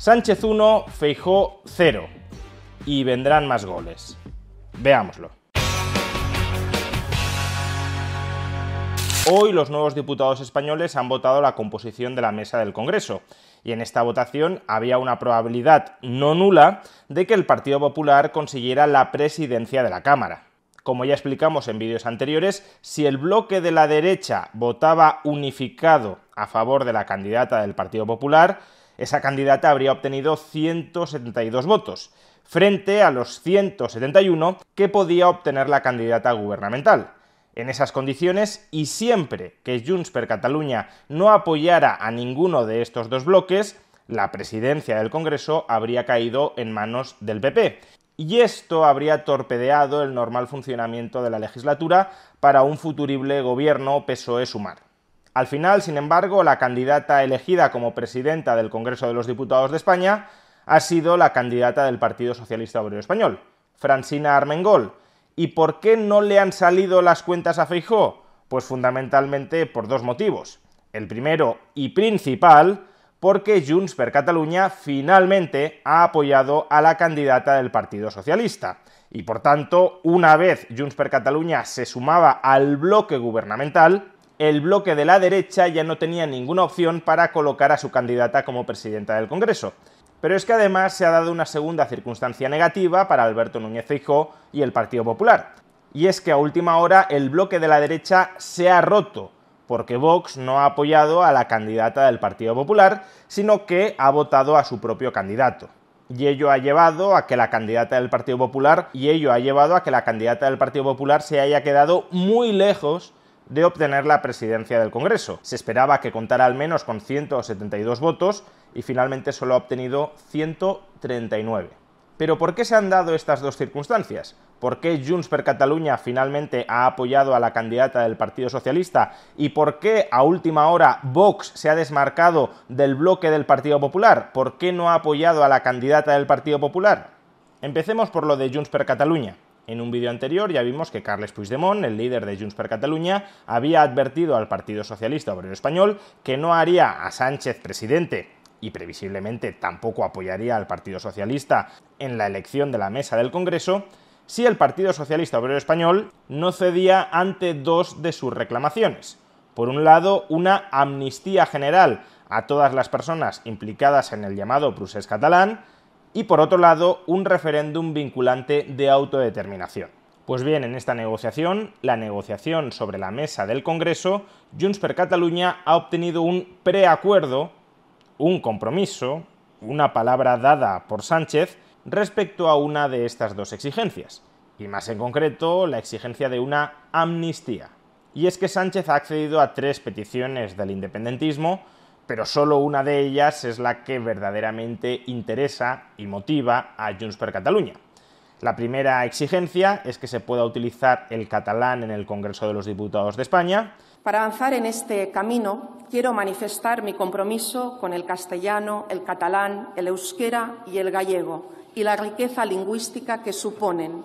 Sánchez 1, Feijó 0. Y vendrán más goles. Veámoslo. Hoy los nuevos diputados españoles han votado la composición de la mesa del Congreso y en esta votación había una probabilidad no nula de que el Partido Popular consiguiera la presidencia de la Cámara. Como ya explicamos en vídeos anteriores, si el bloque de la derecha votaba unificado a favor de la candidata del Partido Popular, esa candidata habría obtenido 172 votos, frente a los 171 que podía obtener la candidata gubernamental. En esas condiciones, y siempre que Junts per Catalunya no apoyara a ninguno de estos dos bloques, la presidencia del Congreso habría caído en manos del PP, y esto habría torpedeado el normal funcionamiento de la legislatura para un futurible gobierno PSOE-Sumar. Al final, sin embargo, la candidata elegida como presidenta del Congreso de los Diputados de España ha sido la candidata del Partido Socialista Obrero Español, Francina Armengol. ¿Y por qué no le han salido las cuentas a Feijó? Pues fundamentalmente por dos motivos. El primero y principal, porque Junts per Catalunya finalmente ha apoyado a la candidata del Partido Socialista. Y por tanto, una vez Junts per Catalunya se sumaba al bloque gubernamental, el bloque de la derecha ya no tenía ninguna opción para colocar a su candidata como presidenta del Congreso. Pero es que además se ha dado una segunda circunstancia negativa para Alberto Núñez Feijóo y el Partido Popular. Y es que a última hora el bloque de la derecha se ha roto, porque Vox no ha apoyado a la candidata del Partido Popular, sino que ha votado a su propio candidato. Y ello ha llevado a que la candidata del Partido Popular y ello ha llevado a que la candidata del Partido Popular se haya quedado muy lejos de obtener la presidencia del Congreso. Se esperaba que contara al menos con 172 votos y finalmente solo ha obtenido 139. Pero ¿por qué se han dado estas dos circunstancias? ¿Por qué Junts per Catalunya finalmente ha apoyado a la candidata del Partido Socialista? ¿Y por qué a última hora Vox se ha desmarcado del bloque del Partido Popular? ¿Por qué no ha apoyado a la candidata del Partido Popular? Empecemos por lo de Junts per Catalunya. En un vídeo anterior ya vimos que Carles Puigdemont, el líder de Junts per Catalunya, había advertido al Partido Socialista Obrero Español que no haría a Sánchez presidente y previsiblemente tampoco apoyaría al Partido Socialista en la elección de la mesa del Congreso, si el Partido Socialista Obrero Español no cedía ante dos de sus reclamaciones. Por un lado, una amnistía general a todas las personas implicadas en el llamado Prusés catalán, y por otro lado un referéndum vinculante de autodeterminación. Pues bien, en esta negociación, la negociación sobre la mesa del Congreso, Junts per Catalunya ha obtenido un preacuerdo, un compromiso, una palabra dada por Sánchez respecto a una de estas dos exigencias, y más en concreto la exigencia de una amnistía. Y es que Sánchez ha accedido a tres peticiones del independentismo pero solo una de ellas es la que verdaderamente interesa y motiva a Junts per Catalunya. La primera exigencia es que se pueda utilizar el catalán en el Congreso de los Diputados de España. Para avanzar en este camino, quiero manifestar mi compromiso con el castellano, el catalán, el euskera y el gallego y la riqueza lingüística que suponen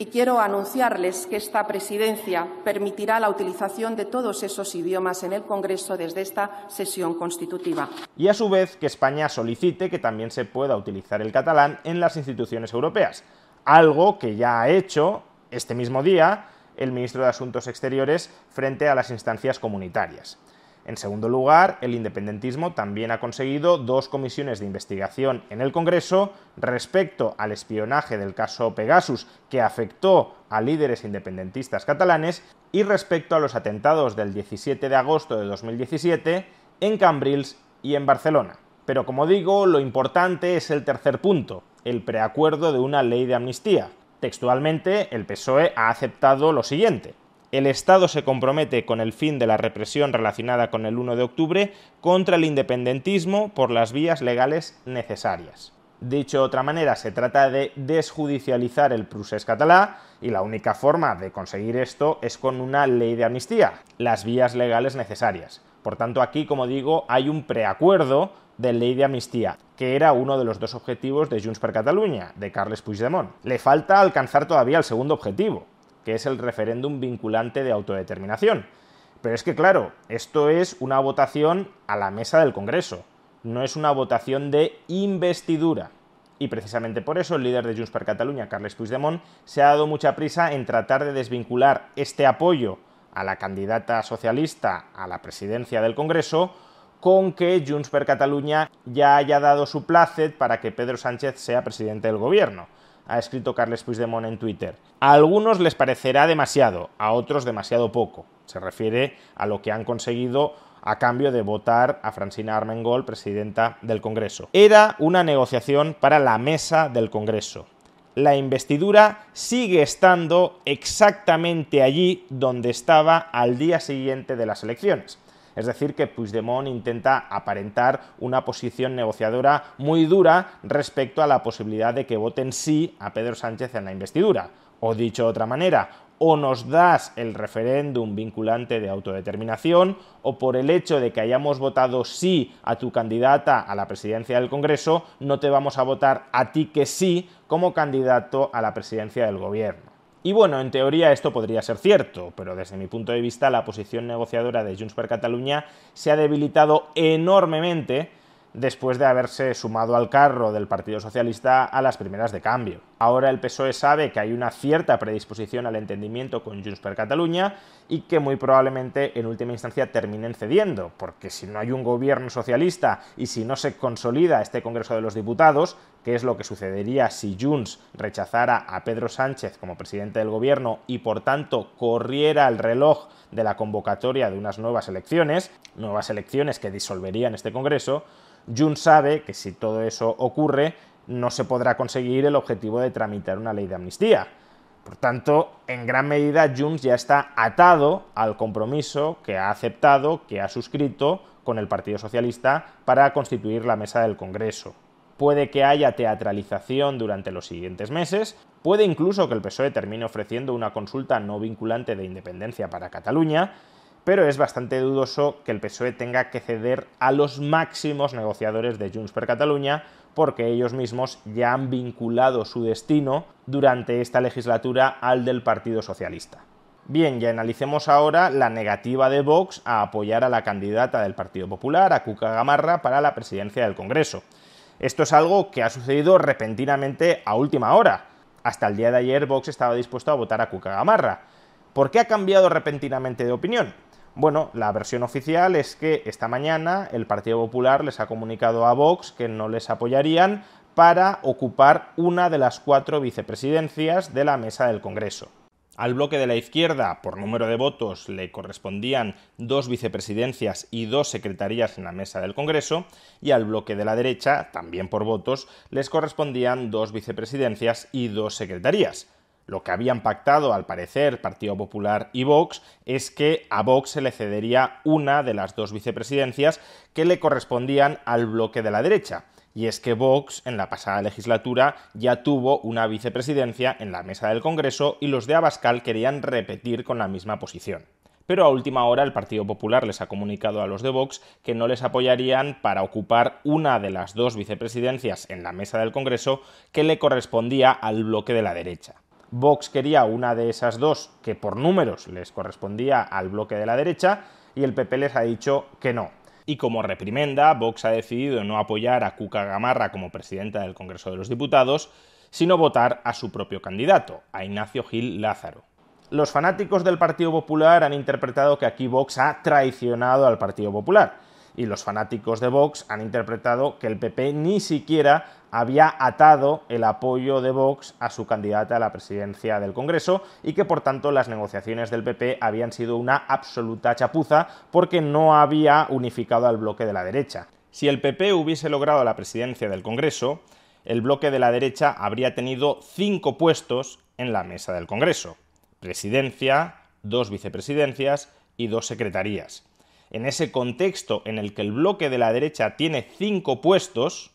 y quiero anunciarles que esta presidencia permitirá la utilización de todos esos idiomas en el Congreso desde esta sesión constitutiva. Y a su vez que España solicite que también se pueda utilizar el catalán en las instituciones europeas, algo que ya ha hecho este mismo día el ministro de Asuntos Exteriores frente a las instancias comunitarias. En segundo lugar, el independentismo también ha conseguido dos comisiones de investigación en el Congreso respecto al espionaje del caso Pegasus, que afectó a líderes independentistas catalanes, y respecto a los atentados del 17 de agosto de 2017 en Cambrils y en Barcelona. Pero como digo, lo importante es el tercer punto, el preacuerdo de una ley de amnistía. Textualmente, el PSOE ha aceptado lo siguiente el Estado se compromete con el fin de la represión relacionada con el 1 de octubre contra el independentismo por las vías legales necesarias. Dicho de otra manera, se trata de desjudicializar el procés catalá y la única forma de conseguir esto es con una ley de amnistía, las vías legales necesarias. Por tanto, aquí, como digo, hay un preacuerdo de ley de amnistía, que era uno de los dos objetivos de Junts per Catalunya, de Carles Puigdemont. Le falta alcanzar todavía el segundo objetivo, es el referéndum vinculante de autodeterminación. Pero es que, claro, esto es una votación a la mesa del Congreso, no es una votación de investidura. Y precisamente por eso el líder de Junts per Catalunya, Carles Puigdemont, se ha dado mucha prisa en tratar de desvincular este apoyo a la candidata socialista a la presidencia del Congreso con que Junts per Catalunya ya haya dado su placet para que Pedro Sánchez sea presidente del gobierno ha escrito Carles Puigdemont en Twitter. A algunos les parecerá demasiado, a otros demasiado poco. Se refiere a lo que han conseguido a cambio de votar a Francina Armengol, presidenta del Congreso. Era una negociación para la mesa del Congreso. La investidura sigue estando exactamente allí donde estaba al día siguiente de las elecciones. Es decir, que Puigdemont intenta aparentar una posición negociadora muy dura respecto a la posibilidad de que voten sí a Pedro Sánchez en la investidura. O dicho de otra manera, o nos das el referéndum vinculante de autodeterminación, o por el hecho de que hayamos votado sí a tu candidata a la presidencia del Congreso, no te vamos a votar a ti que sí como candidato a la presidencia del gobierno. Y bueno, en teoría esto podría ser cierto, pero desde mi punto de vista la posición negociadora de Junts per Catalunya se ha debilitado enormemente después de haberse sumado al carro del Partido Socialista a las primeras de cambio. Ahora el PSOE sabe que hay una cierta predisposición al entendimiento con Junts per Cataluña y que muy probablemente en última instancia terminen cediendo, porque si no hay un gobierno socialista y si no se consolida este Congreso de los Diputados, que es lo que sucedería si Junts rechazara a Pedro Sánchez como presidente del gobierno y por tanto corriera el reloj de la convocatoria de unas nuevas elecciones, nuevas elecciones que disolverían este Congreso, Jun sabe que si todo eso ocurre, no se podrá conseguir el objetivo de tramitar una ley de amnistía. Por tanto, en gran medida Junts ya está atado al compromiso que ha aceptado, que ha suscrito con el Partido Socialista para constituir la mesa del Congreso. Puede que haya teatralización durante los siguientes meses, puede incluso que el PSOE termine ofreciendo una consulta no vinculante de independencia para Cataluña, pero es bastante dudoso que el PSOE tenga que ceder a los máximos negociadores de Junts per Catalunya, porque ellos mismos ya han vinculado su destino durante esta legislatura al del Partido Socialista. Bien, ya analicemos ahora la negativa de Vox a apoyar a la candidata del Partido Popular, a Cuca Gamarra, para la presidencia del Congreso. Esto es algo que ha sucedido repentinamente a última hora. Hasta el día de ayer Vox estaba dispuesto a votar a Cuca Gamarra. ¿Por qué ha cambiado repentinamente de opinión? Bueno, la versión oficial es que esta mañana el Partido Popular les ha comunicado a Vox que no les apoyarían para ocupar una de las cuatro vicepresidencias de la mesa del Congreso. Al bloque de la izquierda, por número de votos, le correspondían dos vicepresidencias y dos secretarías en la mesa del Congreso, y al bloque de la derecha, también por votos, les correspondían dos vicepresidencias y dos secretarías. Lo que habían pactado, al parecer, Partido Popular y Vox, es que a Vox se le cedería una de las dos vicepresidencias que le correspondían al bloque de la derecha. Y es que Vox en la pasada legislatura ya tuvo una vicepresidencia en la mesa del Congreso y los de Abascal querían repetir con la misma posición pero a última hora el Partido Popular les ha comunicado a los de Vox que no les apoyarían para ocupar una de las dos vicepresidencias en la mesa del Congreso que le correspondía al bloque de la derecha. Vox quería una de esas dos que por números les correspondía al bloque de la derecha y el PP les ha dicho que no. Y como reprimenda, Vox ha decidido no apoyar a Cuca Gamarra como presidenta del Congreso de los Diputados, sino votar a su propio candidato, a Ignacio Gil Lázaro. Los fanáticos del Partido Popular han interpretado que aquí Vox ha traicionado al Partido Popular y los fanáticos de Vox han interpretado que el PP ni siquiera había atado el apoyo de Vox a su candidata a la presidencia del Congreso y que por tanto las negociaciones del PP habían sido una absoluta chapuza porque no había unificado al bloque de la derecha. Si el PP hubiese logrado la presidencia del Congreso, el bloque de la derecha habría tenido cinco puestos en la mesa del Congreso. Presidencia, dos vicepresidencias y dos secretarías en ese contexto en el que el bloque de la derecha tiene cinco puestos,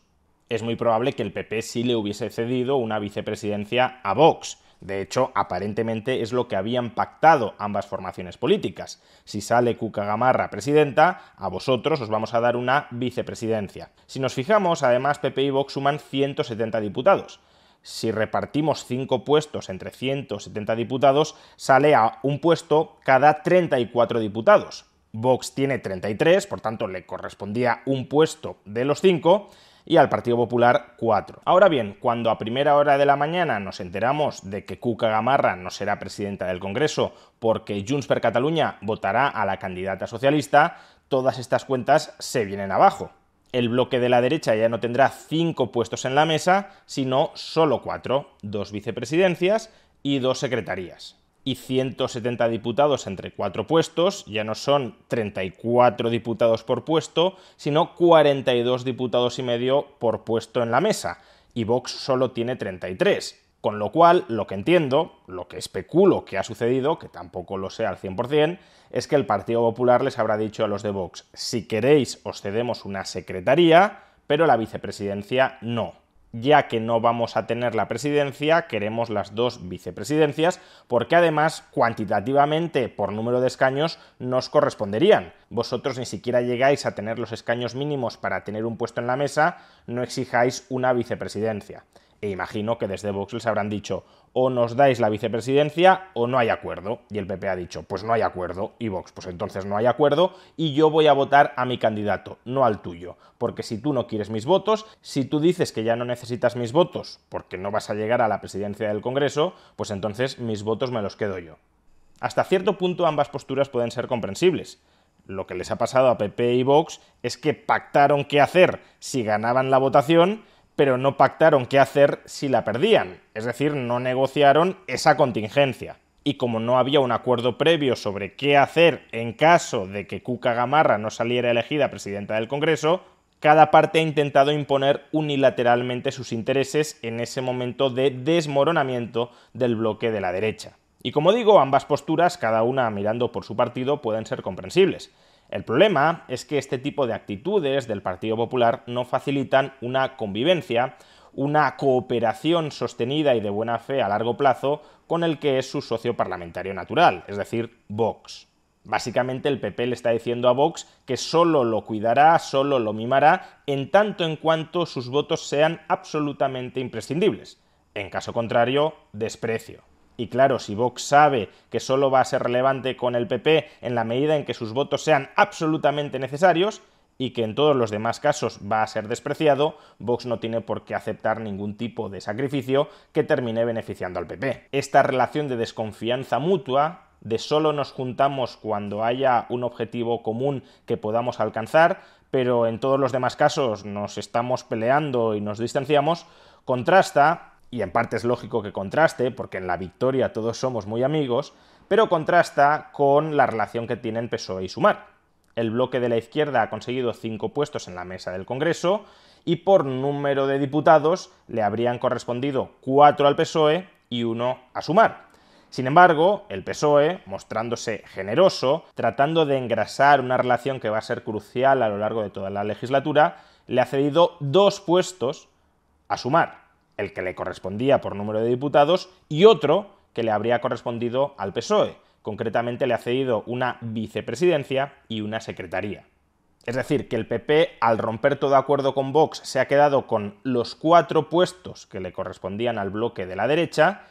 es muy probable que el PP sí le hubiese cedido una vicepresidencia a Vox. De hecho, aparentemente es lo que habían pactado ambas formaciones políticas. Si sale Cuca Gamarra presidenta, a vosotros os vamos a dar una vicepresidencia. Si nos fijamos, además, PP y Vox suman 170 diputados. Si repartimos cinco puestos entre 170 diputados, sale a un puesto cada 34 diputados. Vox tiene 33, por tanto le correspondía un puesto de los 5 y al Partido Popular 4. Ahora bien, cuando a primera hora de la mañana nos enteramos de que Cuca Gamarra no será presidenta del Congreso porque Junts per Catalunya votará a la candidata socialista, todas estas cuentas se vienen abajo. El bloque de la derecha ya no tendrá 5 puestos en la mesa, sino solo 4, dos vicepresidencias y dos secretarías y 170 diputados entre cuatro puestos, ya no son 34 diputados por puesto, sino 42 diputados y medio por puesto en la mesa, y Vox solo tiene 33. Con lo cual, lo que entiendo, lo que especulo que ha sucedido, que tampoco lo sé al 100%, es que el Partido Popular les habrá dicho a los de Vox, si queréis os cedemos una secretaría, pero la vicepresidencia no ya que no vamos a tener la presidencia, queremos las dos vicepresidencias, porque además cuantitativamente por número de escaños nos corresponderían. Vosotros ni siquiera llegáis a tener los escaños mínimos para tener un puesto en la mesa, no exijáis una vicepresidencia. E imagino que desde Vox les habrán dicho, o nos dais la vicepresidencia o no hay acuerdo. Y el PP ha dicho, pues no hay acuerdo. Y Vox, pues entonces no hay acuerdo y yo voy a votar a mi candidato, no al tuyo. Porque si tú no quieres mis votos, si tú dices que ya no necesitas mis votos porque no vas a llegar a la presidencia del Congreso, pues entonces mis votos me los quedo yo. Hasta cierto punto ambas posturas pueden ser comprensibles. Lo que les ha pasado a PP y Vox es que pactaron qué hacer si ganaban la votación pero no pactaron qué hacer si la perdían, es decir, no negociaron esa contingencia. Y como no había un acuerdo previo sobre qué hacer en caso de que Cuca Gamarra no saliera elegida presidenta del Congreso, cada parte ha intentado imponer unilateralmente sus intereses en ese momento de desmoronamiento del bloque de la derecha. Y como digo, ambas posturas, cada una mirando por su partido, pueden ser comprensibles. El problema es que este tipo de actitudes del Partido Popular no facilitan una convivencia, una cooperación sostenida y de buena fe a largo plazo con el que es su socio parlamentario natural, es decir, Vox. Básicamente el PP le está diciendo a Vox que solo lo cuidará, solo lo mimará, en tanto en cuanto sus votos sean absolutamente imprescindibles. En caso contrario, desprecio. Y claro, si Vox sabe que solo va a ser relevante con el PP en la medida en que sus votos sean absolutamente necesarios, y que en todos los demás casos va a ser despreciado, Vox no tiene por qué aceptar ningún tipo de sacrificio que termine beneficiando al PP. Esta relación de desconfianza mutua de solo nos juntamos cuando haya un objetivo común que podamos alcanzar, pero en todos los demás casos nos estamos peleando y nos distanciamos, contrasta y en parte es lógico que contraste, porque en la victoria todos somos muy amigos, pero contrasta con la relación que tienen PSOE y Sumar. El bloque de la izquierda ha conseguido cinco puestos en la mesa del Congreso y por número de diputados le habrían correspondido cuatro al PSOE y uno a Sumar. Sin embargo, el PSOE, mostrándose generoso, tratando de engrasar una relación que va a ser crucial a lo largo de toda la legislatura, le ha cedido dos puestos a Sumar el que le correspondía por número de diputados, y otro que le habría correspondido al PSOE. Concretamente le ha cedido una vicepresidencia y una secretaría. Es decir, que el PP, al romper todo acuerdo con Vox, se ha quedado con los cuatro puestos que le correspondían al bloque de la derecha,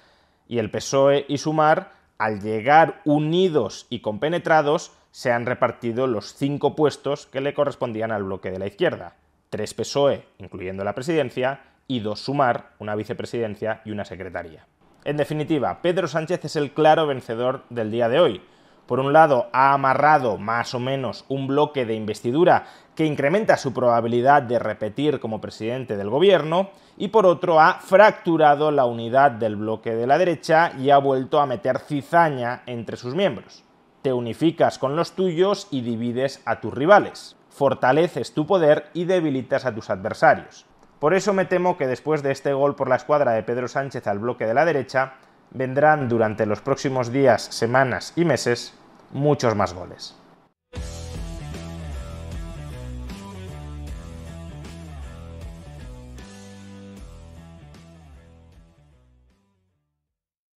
y el PSOE y Sumar, al llegar unidos y compenetrados, se han repartido los cinco puestos que le correspondían al bloque de la izquierda. Tres PSOE, incluyendo la presidencia, y dos sumar, una vicepresidencia y una secretaría. En definitiva, Pedro Sánchez es el claro vencedor del día de hoy. Por un lado, ha amarrado más o menos un bloque de investidura que incrementa su probabilidad de repetir como presidente del gobierno y por otro ha fracturado la unidad del bloque de la derecha y ha vuelto a meter cizaña entre sus miembros. Te unificas con los tuyos y divides a tus rivales, fortaleces tu poder y debilitas a tus adversarios. Por eso me temo que después de este gol por la escuadra de Pedro Sánchez al bloque de la derecha, vendrán durante los próximos días, semanas y meses muchos más goles.